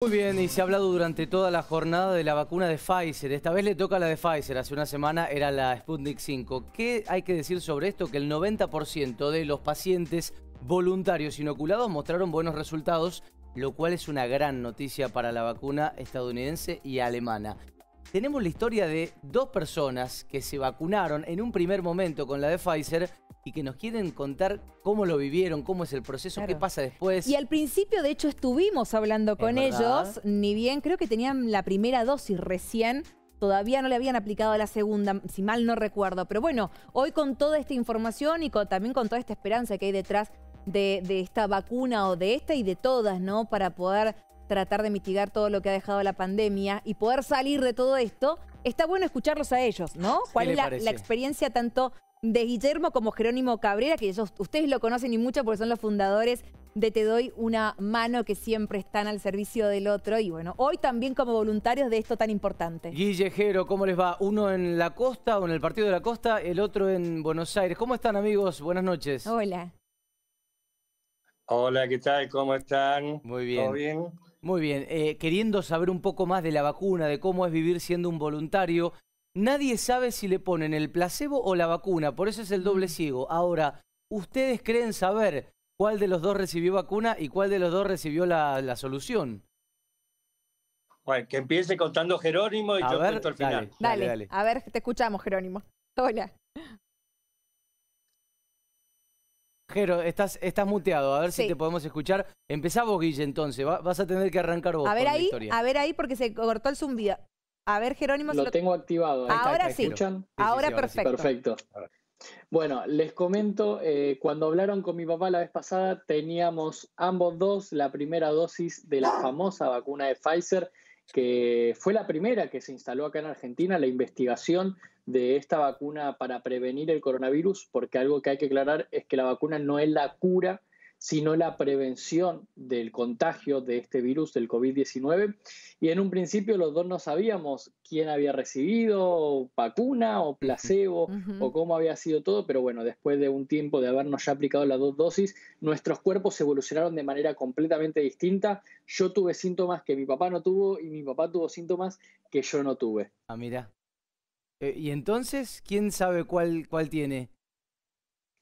Muy bien, y se ha hablado durante toda la jornada de la vacuna de Pfizer. Esta vez le toca la de Pfizer, hace una semana era la Sputnik 5. ¿Qué hay que decir sobre esto? Que el 90% de los pacientes voluntarios inoculados mostraron buenos resultados, lo cual es una gran noticia para la vacuna estadounidense y alemana. Tenemos la historia de dos personas que se vacunaron en un primer momento con la de Pfizer y que nos quieren contar cómo lo vivieron, cómo es el proceso, qué pasa después. Y al principio, de hecho, estuvimos hablando con ellos, ni bien creo que tenían la primera dosis recién. Todavía no le habían aplicado la segunda, si mal no recuerdo. Pero bueno, hoy con toda esta información y también con toda esta esperanza que hay detrás de, esta vacuna o de esta y de todas, ¿no? Para poder tratar de mitigar todo lo que ha dejado la pandemia y poder salir de todo esto, está bueno escucharlos a ellos, ¿no? ¿Cuál es la, experiencia tanto de Guillermo como Jerónimo Cabrera, que ellos, ustedes lo conocen y mucho porque son los fundadores de Te Doy Una Mano, que siempre están al servicio del otro. Y bueno, hoy también como voluntarios de esto tan importante. Guillejero, ¿cómo les va? Uno en la costa o en el partido de la costa, el otro en Buenos Aires. ¿Cómo están, amigos? Buenas noches. Hola. Hola, ¿qué tal? ¿Cómo están? Muy bien. ¿Todo bien? Muy bien. Eh, queriendo saber un poco más de la vacuna, de cómo es vivir siendo un voluntario, Nadie sabe si le ponen el placebo o la vacuna, por eso es el doble mm. ciego. Ahora, ¿ustedes creen saber cuál de los dos recibió vacuna y cuál de los dos recibió la, solución? Bueno, que empiece contando Jerónimo y yo cuento al final. Dale, dale, a ver, te escuchamos, Jerónimo. Hola. Jero, estás, estás muteado, a ver si te podemos escuchar. Empezá vos, Guille, entonces, vas a tener que arrancar vos. A ver ahí, a ver ahí porque se cortó el zumbido. A ver, Jerónimo. Lo, tengo activado. ¿eh? ahora sí. ahora, perfecto. Perfecto. Bueno, les comento, eh, cuando hablaron con mi papá la vez pasada, teníamos ambos dos la primera dosis de la famosa vacuna de Pfizer, que fue la primera que se instaló acá en Argentina, la investigación de esta vacuna para prevenir el coronavirus, porque algo que hay que aclarar es que la vacuna no es la cura sino la prevención del contagio de este virus, del COVID-19. Y en un principio los dos no sabíamos quién había recibido vacuna o placebo o cómo había sido todo, pero bueno, después de un tiempo de habernos ya aplicado las dos dosis, nuestros cuerpos evolucionaron de manera completamente distinta. Yo tuve síntomas que mi papá no tuvo y mi papá tuvo síntomas que yo no tuve. Ah, mira. Eh, ¿Y entonces quién sabe cuál, cuál tiene?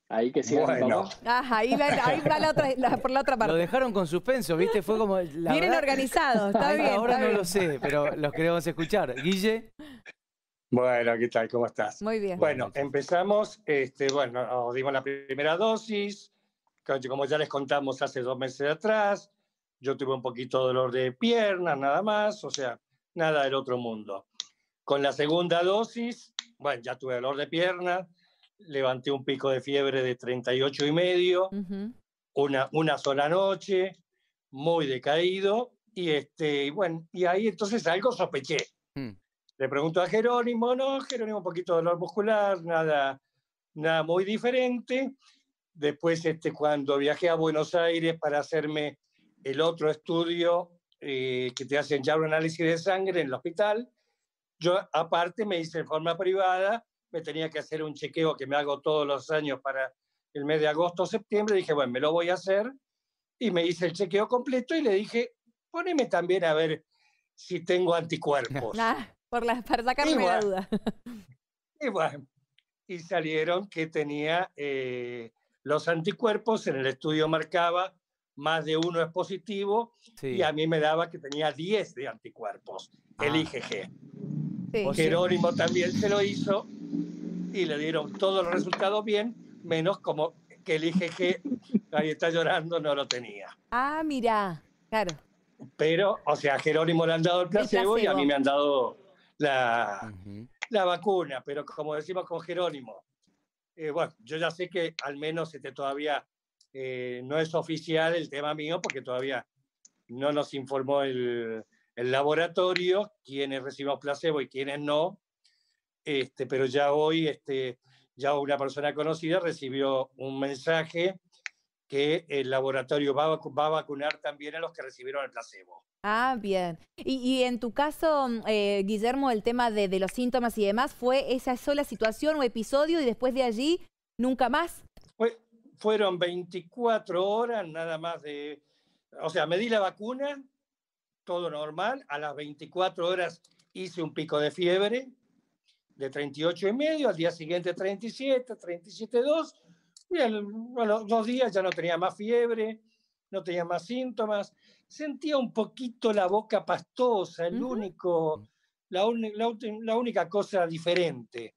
Ahí que sí. bueno. ahí va, por la otra parte. Lo dejaron con suspenso, ¿viste? Fue como... Vienen organizados, está bien. Ahora no lo sé, pero los queremos escuchar. Guille. Bueno, ¿qué tal? ¿Cómo estás? Muy bien. Bueno, empezamos, este, bueno, dimos la primera dosis, como ya les contamos hace dos meses atrás, yo tuve un poquito de dolor de pierna nada más, o sea, nada del otro mundo. Con la segunda dosis, bueno, ya tuve dolor de pierna, levanté un pico de fiebre de 38 y medio, una, una sola noche, muy decaído, y este, bueno, y ahí entonces algo sospeché. Hmm. Le pregunto a Jerónimo, no, Jerónimo, un poquito de dolor muscular, nada, nada muy diferente. Después, este, cuando viajé a Buenos Aires para hacerme el otro estudio eh, que te hacen ya un análisis de sangre en el hospital, yo aparte me hice en forma privada tenía que hacer un chequeo que me hago todos los años para el mes de agosto o septiembre. Dije, bueno, me lo voy a hacer. Y me hice el chequeo completo y le dije, poneme también a ver si tengo anticuerpos. por la, para sacarme y la duda. Y bueno, y salieron que tenía eh, los anticuerpos, en el estudio marcaba más de uno es positivo y a mí me daba que tenía 10 de anticuerpos, el ah. IgG. Jerónimo también se lo hizo y le dieron todos los resultados bien, menos como que el IgG, ahí está llorando, no lo tenía. Ah, mira, claro. Pero, o sea, a Jerónimo le han dado el placebo, y a mí me han dado la, la vacuna, pero como decimos con Jerónimo, eh, bueno, yo ya sé que al menos este, todavía eh, no es oficial el tema mío porque todavía no nos informó el, el laboratorio, quiénes recibimos placebo y quiénes no, este, pero ya hoy este, ya una persona conocida recibió un mensaje que el laboratorio va a, vacunar también a los que recibieron el placebo. Ah, bien. Y, en tu caso, eh, Guillermo, el tema de, los síntomas y demás, ¿fue esa sola situación o episodio y después de allí nunca más? fueron 24 horas nada más de... O sea, me di la vacuna, todo normal, a las 24 horas hice un pico de fiebre, de 38 y medio, al día siguiente 37, 37,2, y a los dos días ya no tenía más fiebre, no tenía más síntomas, sentía un poquito la boca pastosa, el único, la, la, la, única cosa diferente.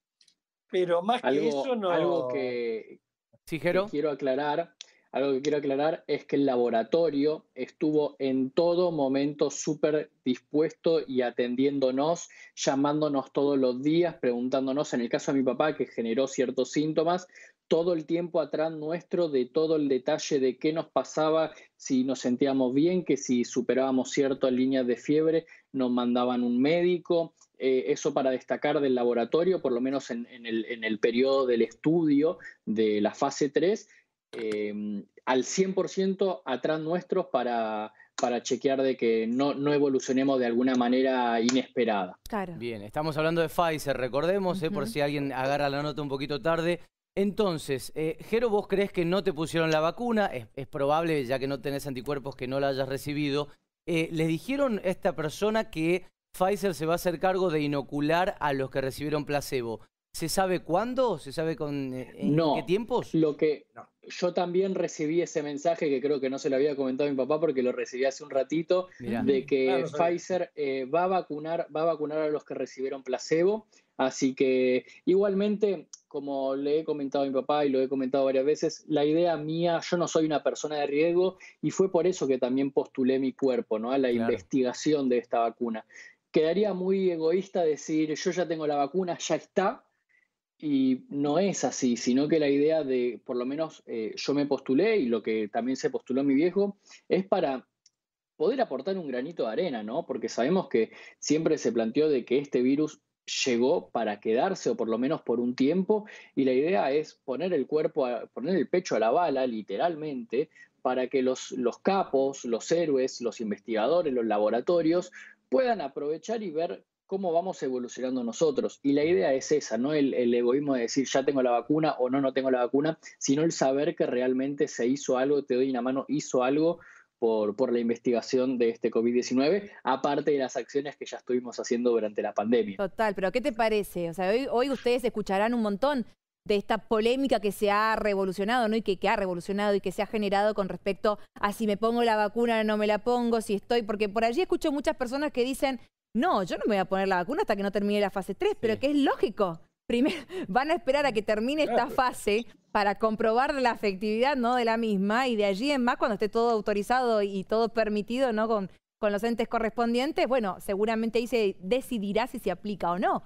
Pero más que eso no... Algo que, que quiero aclarar algo que quiero aclarar es que el laboratorio estuvo en todo momento súper dispuesto y atendiéndonos, llamándonos todos los días, preguntándonos, en el caso de mi papá que generó ciertos síntomas, todo el tiempo atrás nuestro de todo el detalle de qué nos pasaba, si nos sentíamos bien, que si superábamos ciertas líneas de fiebre, nos mandaban un médico. Eh, eso para destacar del laboratorio, por lo menos en, el, en el periodo del estudio de la fase 3, Em, al 100% atrás nuestros para, para chequear de que no, no, evolucionemos de alguna manera inesperada. Bien, estamos hablando de Pfizer, recordemos, eh, por si alguien agarra la nota un poquito tarde. Entonces, eh, Jero, vos crees que no te pusieron la vacuna, es, probable, ya que no tenés anticuerpos, que no la hayas recibido. Eh, ¿Les dijeron a esta persona que Pfizer se va a hacer cargo de inocular a los que recibieron placebo? ¿Se sabe cuándo? ¿Se sabe con, eh, qué tiempos? Lo que, no yo también recibí ese mensaje que creo que no se lo había comentado a mi papá porque lo recibí hace un ratito, de que ah, Pfizer eh, va, a vacunar, va a vacunar a los que recibieron placebo. Así que igualmente, como le he comentado a mi papá y lo he comentado varias veces, la idea mía, yo no soy una persona de riesgo y fue por eso que también postulé mi cuerpo a la investigación de esta vacuna. Quedaría muy egoísta decir, yo ya tengo la vacuna, ya está, y no es así, sino que la idea de, por lo menos eh, yo me postulé y lo que también se postuló mi viejo, es para poder aportar un granito de arena, ¿no? Porque sabemos que siempre se planteó de que este virus llegó para quedarse o por lo menos por un tiempo y la idea es poner el cuerpo, poner el pecho a la bala literalmente para que los capos, los héroes, los investigadores, los laboratorios puedan aprovechar y ver cómo vamos evolucionando nosotros. Y la idea es esa, no el, egoísmo de decir ya tengo la vacuna o no, no tengo la vacuna, sino el saber que realmente se hizo algo, te doy una mano, hizo algo por, por la investigación de este COVID-19, aparte de las acciones que ya estuvimos haciendo durante la pandemia. Total, pero ¿qué te parece? O sea, hoy, ustedes escucharán un montón de esta polémica que se ha revolucionado, ¿no? Y que, que, ha revolucionado y que se ha generado con respecto a si me pongo la vacuna, no me la pongo, si estoy, porque por allí escucho muchas personas que dicen, no, yo no me voy a poner la vacuna hasta que no termine la fase 3, pero que es lógico. Primero, van a esperar a que termine esta fase para comprobar la efectividad ¿no? de la misma y de allí en más, cuando esté todo autorizado y todo permitido ¿no? con, los entes correspondientes, bueno, seguramente ahí se decidirá si se aplica o no.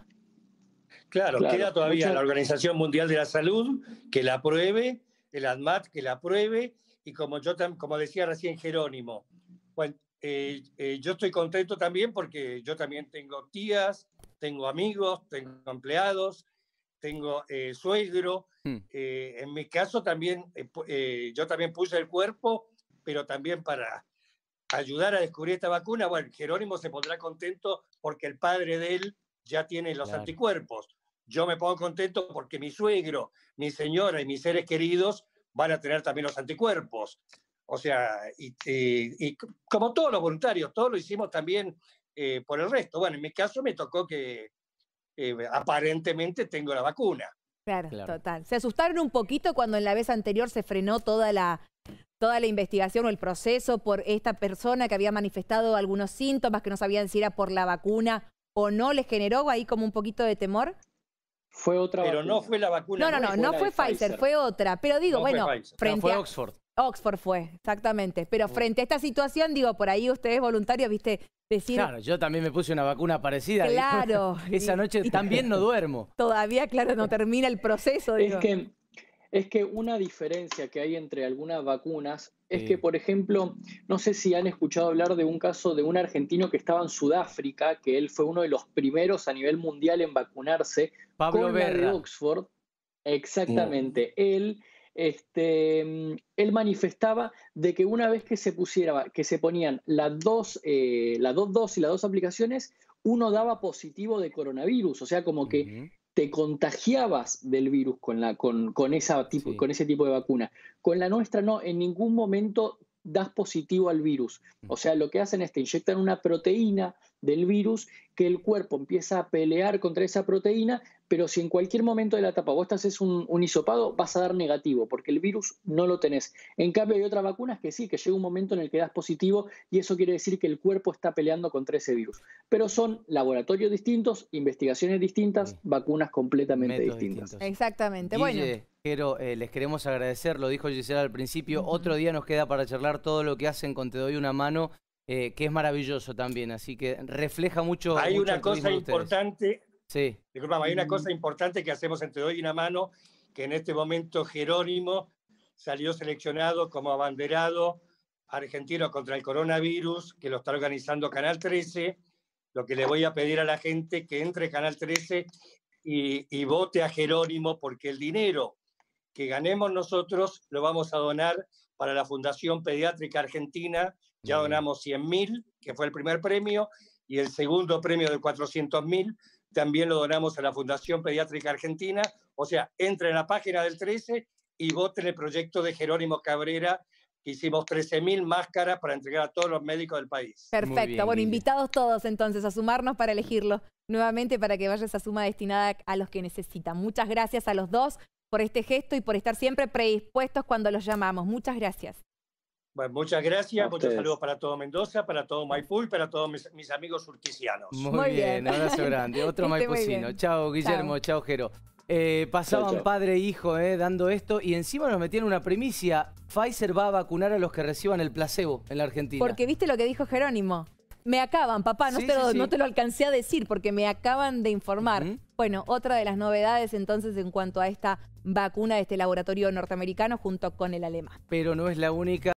Claro, queda todavía la Organización Mundial de la Salud que la apruebe, el ADMAT que la apruebe y como, yo, como decía recién Jerónimo, eh, eh, yo estoy contento también porque yo también tengo tías, tengo amigos, tengo empleados, tengo eh, suegro. Hmm. en mi caso también, yo también puse el cuerpo, pero también para ayudar a descubrir esta vacuna, bueno, Jerónimo se pondrá contento porque el padre de él ya tiene los anticuerpos. Yo me pongo contento porque mi suegro, mi señora y mis seres queridos van a tener también los anticuerpos. O sea, y, como todos los voluntarios, todos lo hicimos también eh, por el resto. Bueno, en mi caso me tocó que eh, aparentemente tengo la vacuna. Claro, total. Se asustaron un poquito cuando en la vez anterior se frenó toda la, toda la investigación o el proceso por esta persona que había manifestado algunos síntomas que no sabían si era por la vacuna o no. ¿Les generó ahí como un poquito de temor? Fue otra Pero no fue la vacuna. No, no, no, no, fue Pfizer, fue otra. Pero digo, bueno, frente fue a... Oxford. Oxford fue, exactamente. Pero mm. frente a esta situación, digo, por ahí ustedes voluntarios, viste, decir... Claro, yo también me puse una vacuna parecida. Claro. esa noche también no duermo. Todavía, claro, no termina el proceso. Es, que, es que una diferencia que hay entre algunas vacunas es que, por ejemplo, no sé si han escuchado hablar de un caso de un argentino que estaba en Sudáfrica, que él fue uno de los primeros a nivel mundial en vacunarse. Pablo con Oxford. Exactamente. Mm. Él este, mm, él manifestaba de que una vez que se, pusiera, que se ponían las dos, eh, las dos, dos y las dos aplicaciones, uno daba positivo de coronavirus, o sea, como que te contagiabas del virus con, la, con, esa tipo, con ese tipo de vacuna. Con la nuestra no, en ningún momento das positivo al virus. O mm. sea, lo que hacen es te inyectan una proteína del virus que el cuerpo empieza a pelear contra esa proteína, pero si en cualquier momento de la etapa vos te haces un, un, hisopado, vas a dar negativo, porque el virus no lo tenés. En cambio, hay otras vacunas que sí, que llega un momento en el que das positivo y eso quiere decir que el cuerpo está peleando contra ese virus. Pero son laboratorios distintos, investigaciones distintas, vacunas completamente distintas. Exactamente. bueno. Quiero, eh, les queremos agradecer, lo dijo Gisela al principio, otro día nos queda para charlar todo lo que hacen con Te Doy una Mano eh, que es maravilloso también, así que refleja mucho. Hay una cosa importante, sí. hay una mm. cosa importante que hacemos entre hoy y una mano, que en este momento Jerónimo salió seleccionado como abanderado argentino contra el coronavirus, que lo está organizando Canal 13. Lo que le voy a pedir a la gente que entre Canal 13 y, y vote a Jerónimo, porque el dinero que ganemos nosotros lo vamos a donar para la Fundación Pediátrica Argentina, ya donamos 100.000, que fue el primer premio, y el segundo premio de 400.000 también lo donamos a la Fundación Pediátrica Argentina. O sea, entre en la página del 13 y voten el proyecto de Jerónimo Cabrera, que hicimos 13.000 máscaras para entregar a todos los médicos del país. Perfecto. bueno, invitados todos entonces a sumarnos para elegirlo nuevamente para que vaya esa suma destinada a los que necesitan. Muchas gracias a los dos por este gesto y por estar siempre predispuestos cuando los llamamos. Muchas gracias. Bueno, muchas gracias, muchos saludos para todo Mendoza, para todo Maipú y para todos mis, amigos surquicianos. Muy, bien, un abrazo grande. Otro maipucino. Chao, Guillermo, chao, Jero. Eh, pasaban padre e hijo eh, dando esto y encima nos metieron una primicia. Pfizer va a vacunar a los que reciban el placebo en la Argentina. Porque viste lo que dijo Jerónimo. Me acaban, papá, no, te, lo, alcancé a decir porque me acaban de informar. Bueno, otra de las novedades entonces en cuanto a esta vacuna de este laboratorio norteamericano junto con el alemán. Pero no es la única.